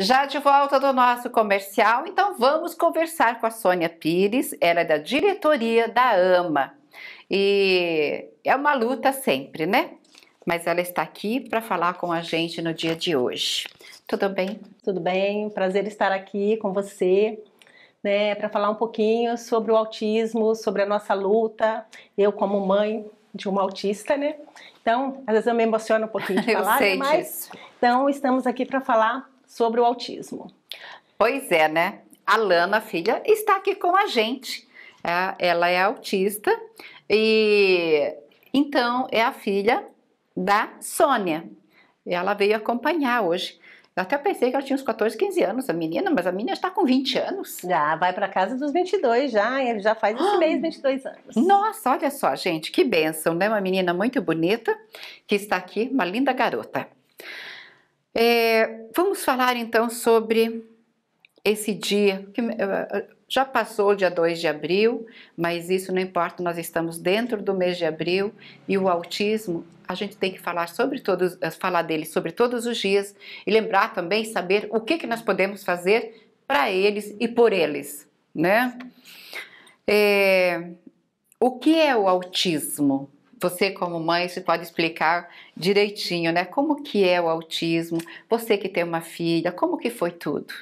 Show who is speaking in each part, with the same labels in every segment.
Speaker 1: Já de volta do nosso comercial, então vamos conversar com a Sônia Pires, ela é da diretoria da AMA. E é uma luta sempre, né? Mas ela está aqui para falar com a gente no dia de hoje. Tudo bem? Tudo
Speaker 2: bem, prazer
Speaker 1: estar aqui com você. Né, para falar um pouquinho sobre o
Speaker 2: autismo, sobre a nossa luta. Eu, como mãe de uma autista, né?
Speaker 1: Então, às vezes eu me emociono um pouquinho de falar, Eu né, sei mas disso.
Speaker 2: então estamos aqui para falar sobre
Speaker 1: o autismo. Pois é, né? A Lana, filha, está aqui com a gente. É, ela é autista e então é a filha da Sônia. Ela veio acompanhar hoje. Eu até pensei que ela tinha uns 14, 15 anos, a menina, mas a menina está com 20 anos. Já vai para casa dos 22 já, já faz esse ah! mês
Speaker 2: 22 anos.
Speaker 1: Nossa, olha só, gente, que bênção, né? Uma menina muito bonita que está aqui, uma linda garota. É, vamos falar então sobre esse dia que eh, já passou o dia 2 de abril, mas isso não importa, nós estamos dentro do mês de abril e o autismo, a gente tem que falar sobre todos, eh, falar dele sobre todos os dias e lembrar também saber o que que nós podemos fazer para eles e por eles, né? É, o que é o autismo? você como mãe se pode explicar direitinho, né? Como que é o autismo? Você que tem uma filha, como que foi tudo?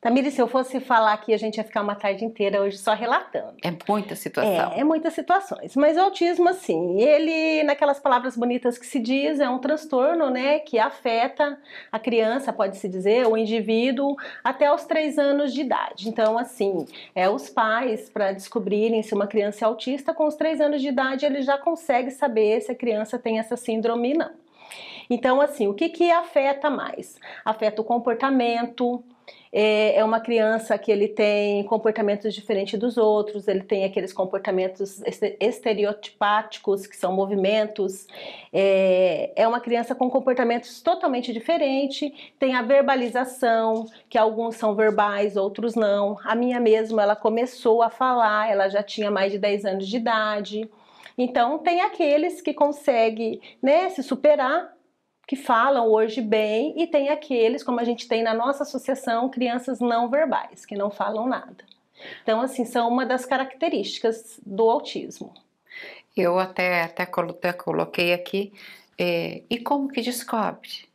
Speaker 1: Tamiri, se eu fosse falar aqui, a gente ia ficar uma tarde inteira hoje só relatando. É muita situação. É,
Speaker 2: é muitas situações. Mas o autismo, assim, ele, naquelas palavras bonitas que se diz, é um transtorno, né, que afeta a criança, pode-se dizer, o indivíduo, até os três anos de idade. Então, assim, é os pais, para descobrirem se uma criança é autista, com os três anos de idade, ele já consegue saber se a criança tem essa síndrome ou não. Então, assim, o que, que afeta mais? Afeta o comportamento, é, é uma criança que ele tem comportamentos diferentes dos outros, ele tem aqueles comportamentos estereotipáticos, que são movimentos, é, é uma criança com comportamentos totalmente diferentes, tem a verbalização, que alguns são verbais, outros não. A minha mesmo, ela começou a falar, ela já tinha mais de 10 anos de idade, então tem aqueles que conseguem né, se superar que falam hoje bem e tem aqueles, como a gente tem na nossa associação, crianças não verbais, que não falam nada. Então, assim, são uma das
Speaker 1: características do autismo. Eu até, até coloquei aqui, é, e como que descobre?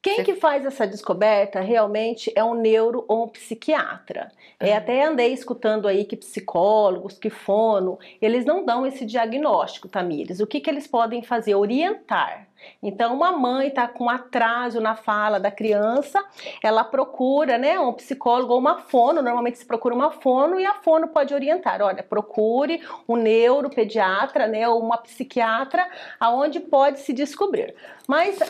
Speaker 1: Quem que faz essa
Speaker 2: descoberta realmente é um neuro ou um psiquiatra. É, até andei escutando aí que psicólogos, que fono, eles não dão esse diagnóstico, Tamires. O que, que eles podem fazer? Orientar. Então, uma mãe está com atraso na fala da criança, ela procura, né, um psicólogo ou uma fono, normalmente se procura uma fono e a fono pode orientar, olha, procure um neuropediatra, né, ou uma psiquiatra, aonde pode se descobrir. Mas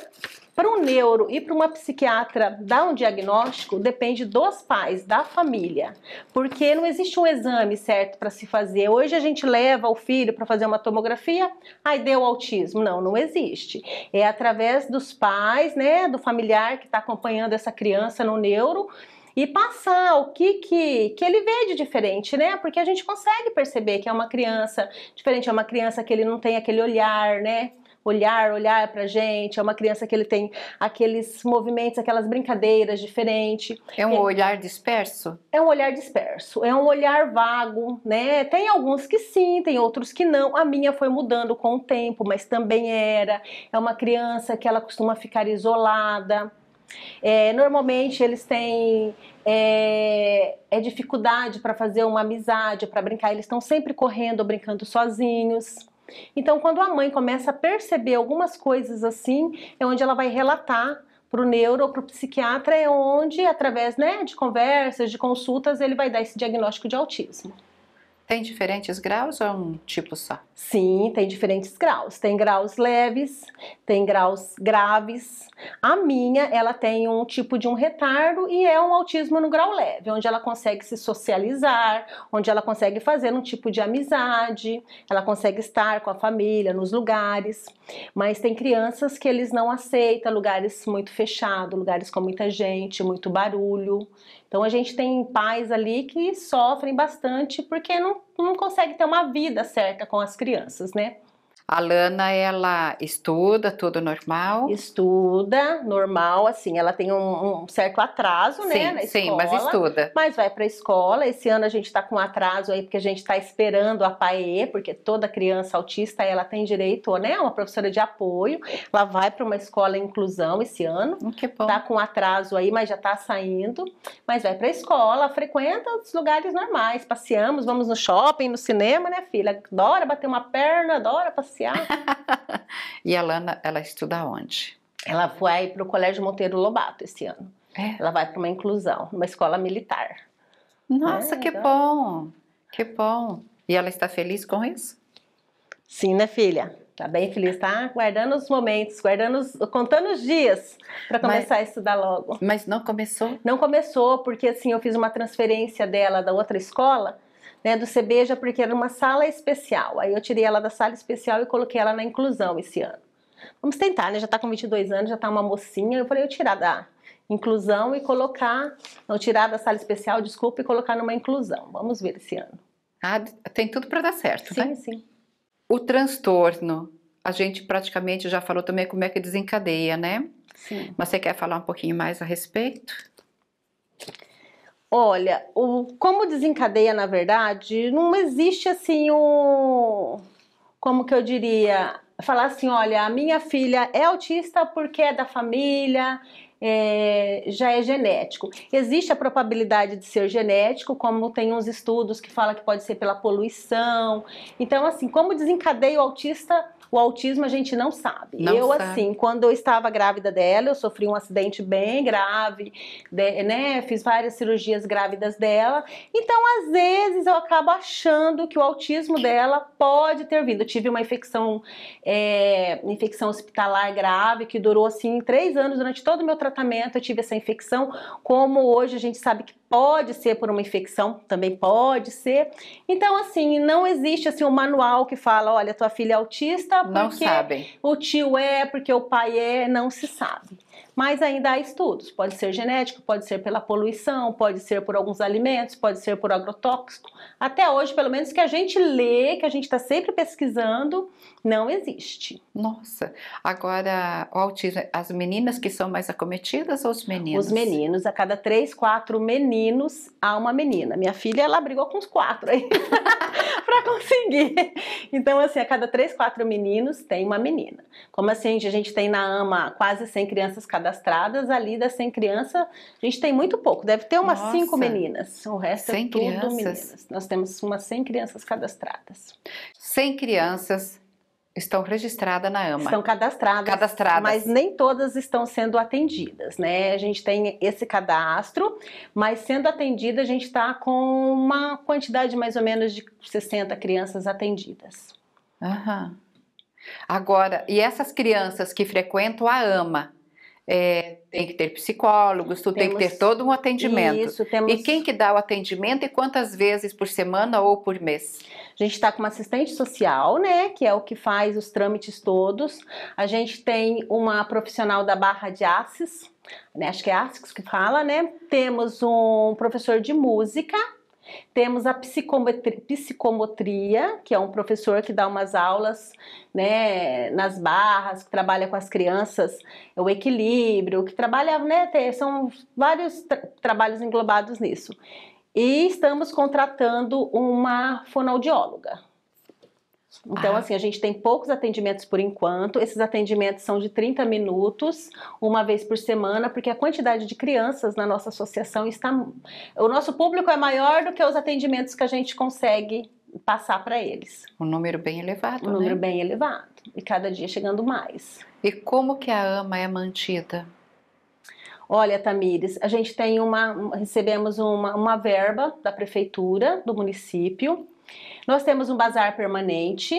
Speaker 2: para um neuro e para uma psiquiatra dar um diagnóstico, depende dos pais, da família, porque não existe um exame certo para se fazer. Hoje a gente leva o filho para fazer uma tomografia, aí deu autismo. Não, não existe. É através dos pais, né, do familiar que está acompanhando essa criança no neuro e passar o que, que, que ele vê de diferente, né? Porque a gente consegue perceber que é uma criança diferente, é uma criança que ele não tem aquele olhar, né? olhar, olhar pra gente, é uma criança que ele tem aqueles movimentos, aquelas brincadeiras diferentes. É um é, olhar disperso? É um olhar disperso, é um olhar vago, né? Tem alguns que sim, tem outros que não. A minha foi mudando com o tempo, mas também era. É uma criança que ela costuma ficar isolada. É, normalmente eles têm é, é dificuldade para fazer uma amizade, para brincar. Eles estão sempre correndo, brincando sozinhos. Então, quando a mãe começa a perceber algumas coisas assim, é onde ela vai relatar para o neuro ou para o psiquiatra, é onde, através né, de conversas, de consultas, ele vai dar esse diagnóstico de autismo. Tem diferentes graus ou é um tipo só? Sim, tem diferentes graus. Tem graus leves, tem graus graves. A minha, ela tem um tipo de um retardo e é um autismo no grau leve, onde ela consegue se socializar, onde ela consegue fazer um tipo de amizade, ela consegue estar com a família, nos lugares. Mas tem crianças que eles não aceitam lugares muito fechados, lugares com muita gente, muito barulho. Então a gente tem pais ali que sofrem bastante porque não, não consegue ter uma vida certa com as crianças, né?
Speaker 1: A Lana, ela estuda tudo normal? Estuda, normal, assim, ela tem um,
Speaker 2: um certo atraso, né, sim, né, na escola. Sim, mas estuda. Mas vai pra escola, esse ano a gente tá com atraso aí, porque a gente tá esperando a PAE, porque toda criança autista, ela tem direito, né, uma professora de apoio, ela vai para uma escola inclusão esse ano. Hum, que bom. Tá com atraso aí, mas já tá saindo, mas vai pra escola, frequenta os lugares normais, passeamos, vamos no shopping, no cinema, né, filha? Adora bater uma perna, adora passear passear.
Speaker 1: e a Lana, ela estuda onde?
Speaker 2: Ela vai para o Colégio Monteiro Lobato esse ano. É. Ela vai para uma inclusão, uma escola militar.
Speaker 1: Nossa, é, que então... bom! Que bom!
Speaker 2: E ela está feliz com isso? Sim, né, filha? Tá bem feliz, tá? Guardando os momentos, guardando os, contando os dias para começar mas, a estudar logo. Mas não começou? Não começou, porque assim, eu fiz uma transferência dela da outra escola né, do CBEJA porque era uma sala especial. Aí eu tirei ela da sala especial e coloquei ela na inclusão esse ano. Vamos tentar, né? Já tá com 22 anos, já tá uma mocinha. Eu falei, eu tirar da inclusão e colocar, não tirar da sala especial, desculpa, e colocar numa inclusão. Vamos ver esse ano.
Speaker 1: Ah, tem tudo para dar certo, sim, né? Sim, sim. O transtorno, a gente praticamente já falou também como é que desencadeia, né? Sim. Mas você quer falar um pouquinho mais a respeito?
Speaker 2: Olha, o, como desencadeia, na verdade, não existe assim o Como que eu diria? Falar assim: olha, a minha filha é autista porque é da família, é, já é genético. Existe a probabilidade de ser genético, como tem uns estudos que falam que pode ser pela poluição. Então, assim, como desencadeia o autista o autismo a gente não sabe. Não eu, sabe. assim, quando eu estava grávida dela, eu sofri um acidente bem grave, né? Fiz várias cirurgias grávidas dela. Então, às vezes, eu acabo achando que o autismo dela pode ter vindo. Eu tive uma infecção, é, infecção hospitalar grave que durou, assim, três anos. Durante todo o meu tratamento, eu tive essa infecção. Como hoje a gente sabe que pode ser por uma infecção, também pode ser. Então, assim, não existe assim um manual que fala, olha, tua filha é autista, porque não o tio é, porque o pai é, não se sabe mas ainda há estudos. Pode ser genético, pode ser pela poluição, pode ser por alguns alimentos, pode ser por agrotóxico. Até hoje, pelo menos que a gente lê, que a gente está sempre pesquisando, não existe.
Speaker 1: Nossa, agora o autismo, as meninas que são mais acometidas ou os meninos? Os meninos, a cada três, quatro meninos há uma menina. Minha filha, ela brigou com os quatro
Speaker 2: aí para conseguir. Então, assim, a cada três, quatro meninos tem uma menina. Como assim, a gente tem na AMA quase 100 crianças cada cadastradas, ali das 100 crianças, a gente tem muito pouco, deve ter umas Nossa. 5 meninas, o resto é tudo crianças. meninas. Nós temos umas 100 crianças cadastradas. 100 crianças Estão registradas na AMA. Estão cadastradas, cadastradas. Mas nem todas estão sendo atendidas, né? A gente tem esse cadastro, mas sendo atendida, a gente está com uma quantidade mais
Speaker 1: ou menos de 60 crianças atendidas. Aham. Agora, e essas crianças que frequentam a AMA, é, tem que ter psicólogos, tu Temos... tem que ter todo um atendimento. Isso, temos... E quem que dá o atendimento e quantas vezes por semana ou por mês? A gente está com uma assistente social, né, que é o que faz os trâmites
Speaker 2: todos. A gente tem uma profissional da Barra de Assis, né, acho que é Assis que fala, né? Temos um professor de música, temos a psicomotria, que é um professor que dá umas aulas né, nas barras, que trabalha com as crianças, o equilíbrio, que trabalha, né, são vários tra trabalhos englobados nisso. E estamos contratando uma fonoaudióloga, então, ah. assim, a gente tem poucos atendimentos por enquanto. Esses atendimentos são de 30 minutos, uma vez por semana, porque a quantidade de crianças na nossa associação está. O nosso público é maior do que os atendimentos que a gente consegue passar para eles.
Speaker 1: Um número bem elevado. Um né? número bem
Speaker 2: elevado. E cada dia chegando mais.
Speaker 1: E como que a AMA é mantida?
Speaker 2: Olha, Tamires, a gente tem uma. Recebemos uma, uma verba da prefeitura, do município nós temos um bazar permanente,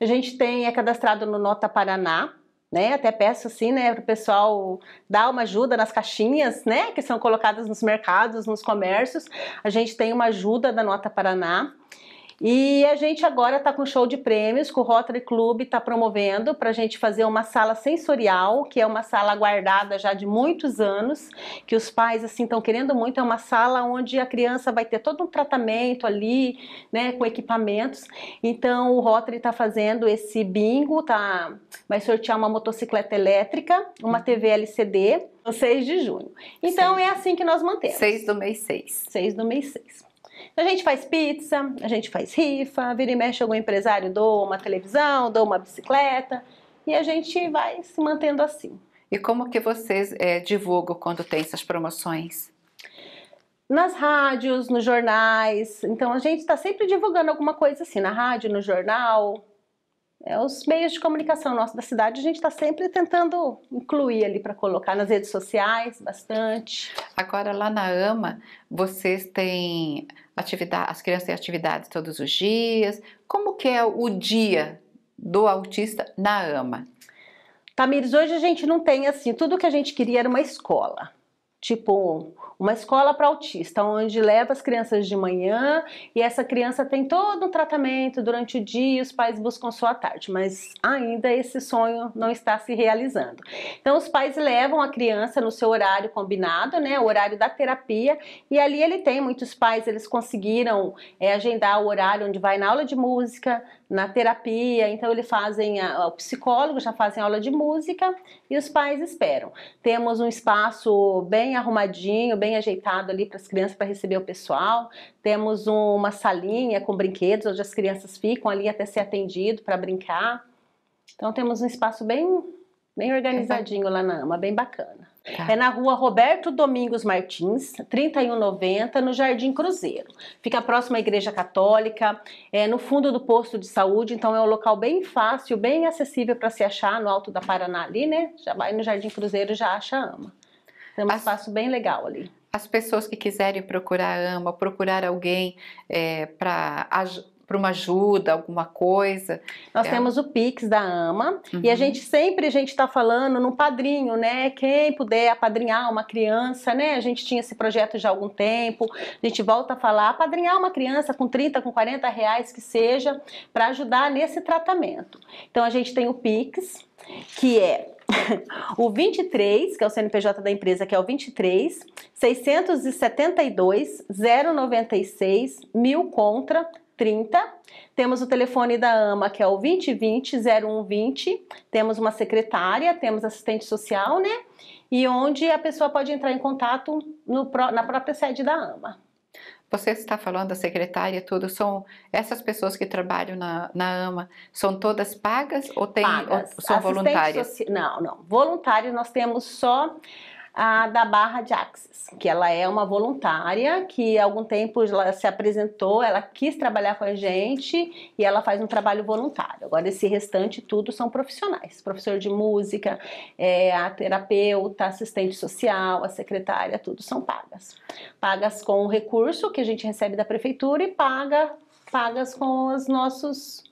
Speaker 2: a gente tem, é cadastrado no Nota Paraná, né? Até peço assim, né, para o pessoal dar uma ajuda nas caixinhas, né, que são colocadas nos mercados, nos comércios. A gente tem uma ajuda da Nota Paraná. E a gente agora está com show de prêmios que o Rotary Club está promovendo para a gente fazer uma sala sensorial, que é uma sala guardada já de muitos anos, que os pais assim estão querendo muito. É uma sala onde a criança vai ter todo um tratamento ali, né, com equipamentos. Então o Rotary está fazendo esse bingo, tá? Vai sortear uma motocicleta elétrica, uma uhum. TV LCD, no 6 de junho. Então é assim que nós mantemos. 6 do mês 6. 6 do mês 6. A gente faz pizza, a gente faz rifa, vira e mexe algum empresário dou uma televisão, dou uma bicicleta e a gente
Speaker 1: vai se mantendo assim. E como que vocês é, divulgam quando tem essas promoções?
Speaker 2: Nas rádios, nos jornais, então a gente está sempre divulgando alguma coisa assim, na rádio, no jornal, é, os meios de comunicação
Speaker 1: nossos da cidade, a gente está sempre tentando incluir ali para colocar nas redes sociais bastante. Agora lá na AMA, vocês têm atividade, as crianças têm atividades todos os dias. Como que é o dia do autista na AMA? Tamires, hoje a gente não tem assim, tudo que a gente queria era uma escola
Speaker 2: tipo uma escola para autista, onde leva as crianças de manhã e essa criança tem todo um tratamento durante o dia e os pais buscam só à tarde, mas ainda esse sonho não está se realizando. Então os pais levam a criança no seu horário combinado, né, o horário da terapia, e ali ele tem muitos pais, eles conseguiram é, agendar o horário onde vai na aula de música, na terapia, então eles fazem, a, o psicólogo já fazem aula de música e os pais esperam. Temos um espaço bem arrumadinho, bem ajeitado ali para as crianças para receber o pessoal. Temos uma salinha com brinquedos onde as crianças ficam ali até ser atendido para brincar. Então temos um espaço bem, bem organizadinho lá na AMA, bem bacana. Tá. É na rua Roberto Domingos Martins, 3190, no Jardim Cruzeiro. Fica próximo à Igreja Católica, é no fundo do posto de saúde, então é um local bem fácil, bem acessível para se achar no Alto da Paraná ali, né? Já vai no Jardim Cruzeiro, já acha a AMA. É um As... espaço bem
Speaker 1: legal ali. As pessoas que quiserem procurar a AMA, procurar alguém é, para para uma ajuda, alguma coisa. Nós é. temos o Pix da AMA uhum. e a uhum. gente
Speaker 2: sempre a gente está falando no padrinho, né? Quem puder apadrinhar uma criança, né? A gente tinha esse projeto já há algum tempo, a gente volta a falar, apadrinhar uma criança com 30, com 40 reais que seja, para ajudar nesse tratamento. Então a gente tem o Pix, que é o 23, que é o CNPJ da empresa, que é o 23 672 096 mil contra 30. Temos o telefone da AMA, que é o 2020 0120. Temos uma secretária, temos assistente social, né? E onde a pessoa pode entrar em contato no, na própria sede da AMA.
Speaker 1: Você está falando da secretária, é tudo, são essas pessoas que trabalham na, na AMA, são todas pagas ou, tem, pagas. ou são assistente voluntárias? Soci... Não, não. Voluntário nós temos só a, da Barra de
Speaker 2: Axis, que ela é uma voluntária que há algum tempo ela se apresentou, ela quis trabalhar com a gente e ela faz um trabalho voluntário. Agora, esse restante tudo são profissionais: professor de música, é, a terapeuta, assistente social, a secretária, tudo são pagas. Pagas com o recurso que a gente recebe da prefeitura e paga, pagas com os nossos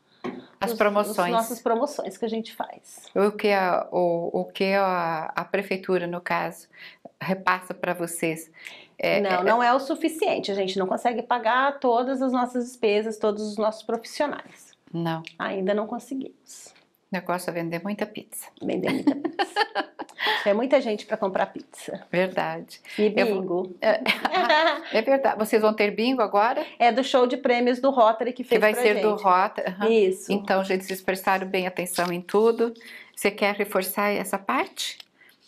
Speaker 1: as os, promoções. As nossas
Speaker 2: promoções que a gente faz.
Speaker 1: O que a, o, o que a, a prefeitura, no caso, repassa para vocês. É, não, é, é, não é o suficiente. A gente não consegue pagar todas as nossas
Speaker 2: despesas, todos os nossos profissionais. Não. Ainda não conseguimos.
Speaker 1: O negócio é vender muita pizza. Vender muita pizza. É muita gente para comprar pizza. Verdade. E bingo. É, é verdade. Vocês vão ter bingo agora? É do show de prêmios do Rotary que fez Que vai ser gente. do Rotary. Uhum. Isso. Então, gente, vocês prestaram bem atenção em tudo. Você quer reforçar essa parte?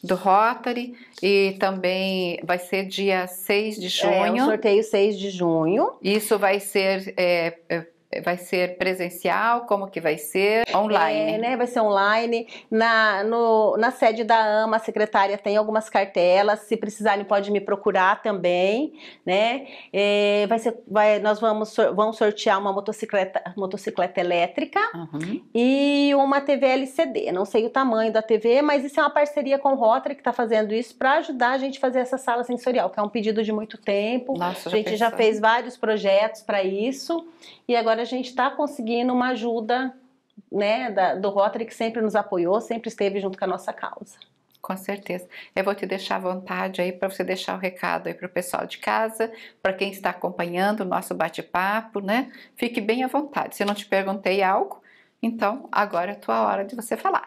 Speaker 1: do Rotary e também vai ser dia 6 de é, junho. É, um sorteio 6 de junho. Isso vai ser é, é Vai ser presencial? Como que vai ser? Online? É, né? Vai
Speaker 2: ser online. Na, no, na sede da AMA, a secretária tem algumas cartelas. Se precisarem, pode me procurar também, né? É, vai ser, vai, nós vamos, vamos sortear uma motocicleta, motocicleta elétrica uhum. e uma TV LCD. Não sei o tamanho da TV, mas isso é uma parceria com o Rotary que está fazendo isso para ajudar a gente a fazer essa sala sensorial, que é um pedido de muito tempo. Nossa, a gente já, já fez vários projetos para isso e agora agora a gente está conseguindo uma ajuda né, da, do Rotary que sempre nos apoiou,
Speaker 1: sempre esteve junto com a nossa causa. Com certeza. Eu vou te deixar à vontade aí para você deixar o recado aí para o pessoal de casa, para quem está acompanhando o nosso bate-papo, né? Fique bem à vontade. Se eu não te perguntei algo, então agora é a tua hora de você falar.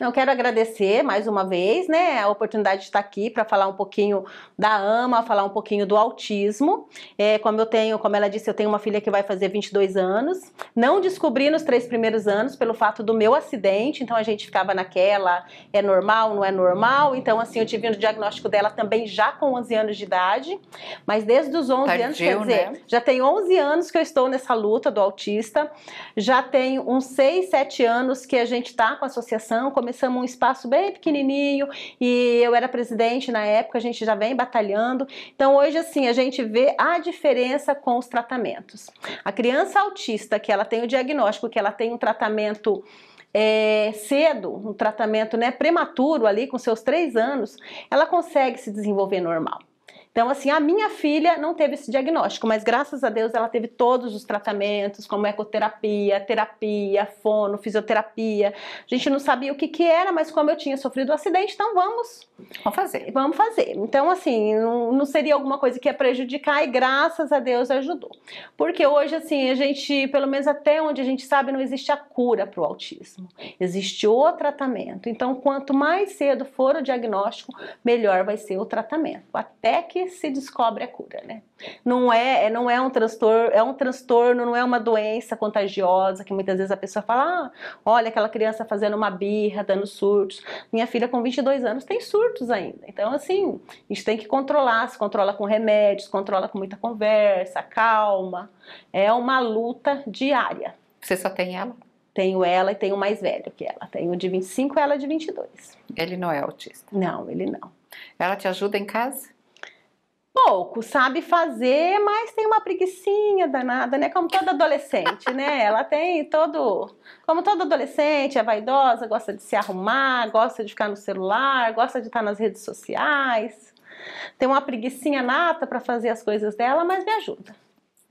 Speaker 1: Eu quero agradecer mais uma vez, né, a oportunidade de estar aqui para falar um pouquinho
Speaker 2: da AMA, falar um pouquinho do autismo. É, como eu tenho, como ela disse, eu tenho uma filha que vai fazer 22 anos. Não descobri nos três primeiros anos pelo fato do meu acidente, então a gente ficava naquela, é normal, não é normal. Então, assim, eu tive o um diagnóstico dela também já com 11 anos de idade, mas desde os 11 Tardio, anos, quer né? dizer, né? já tem 11 anos que eu estou nessa luta do autista, já tem uns 6, 7 anos que a gente está com a sociedade associação, começamos um espaço bem pequenininho e eu era presidente na época, a gente já vem batalhando. Então hoje assim, a gente vê a diferença com os tratamentos. A criança autista que ela tem o diagnóstico, que ela tem um tratamento é, cedo, um tratamento né, prematuro ali com seus três anos, ela consegue se desenvolver normal. Então, assim, a minha filha não teve esse diagnóstico, mas graças a Deus ela teve todos os tratamentos, como ecoterapia, terapia, fono, fisioterapia. A gente não sabia o que, que era, mas como eu tinha sofrido o um acidente, então vamos. Vamos fazer. Vamos fazer. Então, assim, não, não seria alguma coisa que ia prejudicar e graças a Deus ajudou. Porque hoje, assim, a gente, pelo menos até onde a gente sabe, não existe a cura para o autismo. Existe o tratamento. Então, quanto mais cedo for o diagnóstico, melhor vai ser o tratamento. Até que se descobre a cura, né? Não é, é não é um transtorno, é um transtorno, não é uma doença contagiosa que muitas vezes a pessoa fala, ah, olha aquela criança fazendo uma birra, dando surtos. Minha filha com 22 anos tem surtos ainda. Então assim, a gente tem que controlar, se controla com remédios, controla com muita conversa, calma. É uma luta diária. Você só tem ela? Tenho ela e tenho mais velho que ela. Tenho de 25, ela de 22. Ele não é autista? Não, ele não. Ela te ajuda em casa? pouco, sabe fazer, mas tem uma preguiçinha danada, né? Como toda adolescente, né? Ela tem todo. Como toda adolescente, é vaidosa, gosta de se arrumar, gosta de ficar no celular, gosta de estar nas redes sociais. Tem uma preguiçinha nata para fazer as coisas dela, mas me ajuda.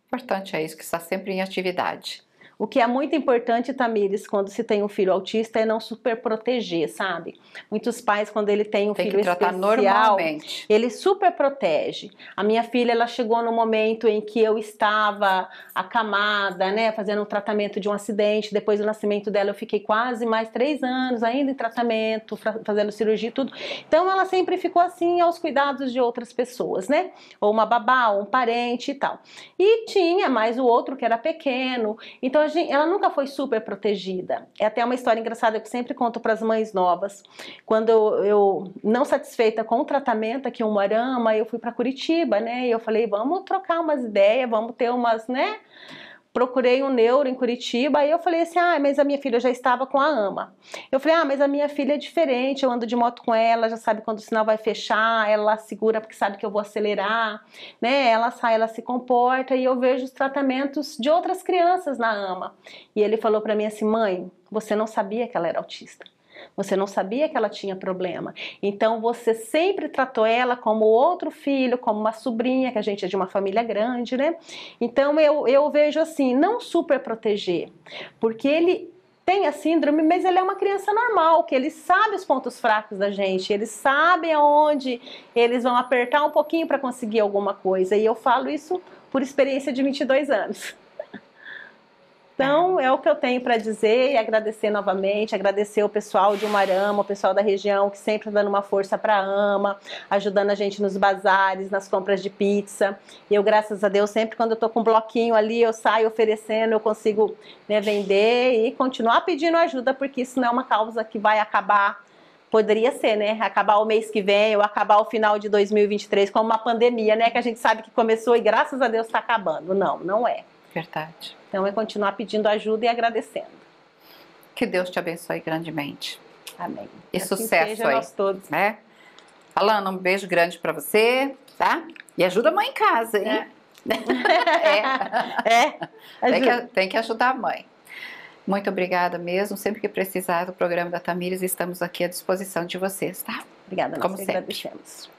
Speaker 2: Importante é isso, que está sempre em atividade. O que é muito importante, Tamires, quando se tem um filho autista, é não superproteger, sabe? Muitos pais, quando ele tem um tem filho que tratar especial, normalmente. ele superprotege. A minha filha, ela chegou no momento em que eu estava acamada, né, fazendo um tratamento de um acidente. Depois do nascimento dela, eu fiquei quase mais três anos ainda em tratamento, fazendo cirurgia e tudo. Então, ela sempre ficou assim, aos cuidados de outras pessoas, né? Ou uma babá, ou um parente e tal. E tinha mais o outro que era pequeno. Então, então, ela nunca foi super protegida. É até uma história engraçada que eu sempre conto para as mães novas. Quando eu, eu, não satisfeita com o tratamento aqui em Umarama, eu fui para Curitiba, né? E eu falei, vamos trocar umas ideias, vamos ter umas, né? procurei um neuro em Curitiba e eu falei assim: ah, mas a minha filha já estava com a ama. Eu falei: ah, mas a minha filha é diferente, eu ando de moto com ela, já sabe quando o sinal vai fechar, ela segura porque sabe que eu vou acelerar, né? Ela sai, ela se comporta e eu vejo os tratamentos de outras crianças na ama. E ele falou para mim assim: mãe, você não sabia que ela era autista. Você não sabia que ela tinha problema. Então você sempre tratou ela como outro filho, como uma sobrinha, que a gente é de uma família grande, né? Então eu, eu vejo assim, não super proteger, porque ele tem a síndrome, mas ele é uma criança normal, que ele sabe os pontos fracos da gente, ele sabe aonde eles vão apertar um pouquinho para conseguir alguma coisa. E eu falo isso por experiência de 22 anos. Então, é. é o que eu tenho para dizer e agradecer novamente, agradecer o pessoal de Umarama, o pessoal da região que sempre tá dando uma força para a AMA, ajudando a gente nos bazares, nas compras de pizza. E eu, graças a Deus, sempre quando eu tô com um bloquinho ali, eu saio oferecendo, eu consigo né, vender e continuar pedindo ajuda, porque isso não é uma causa que vai acabar poderia ser, né? Acabar o mês que vem ou acabar o final de 2023 como uma pandemia, né? Que a gente sabe que começou e graças a Deus está acabando. Não, não é.
Speaker 1: Verdade. Então é continuar pedindo ajuda e agradecendo. Que Deus te abençoe grandemente. Amém. E assim sucesso seja aí. nós todos. Né? Alana, um beijo grande para você, tá? E ajuda a mãe em casa, hein? É. é. é. Tem, que, tem que ajudar a mãe. Muito obrigada mesmo. Sempre que precisar do programa da Tamires, estamos aqui à disposição de vocês, tá? Obrigada, nós Como sempre. agradecemos.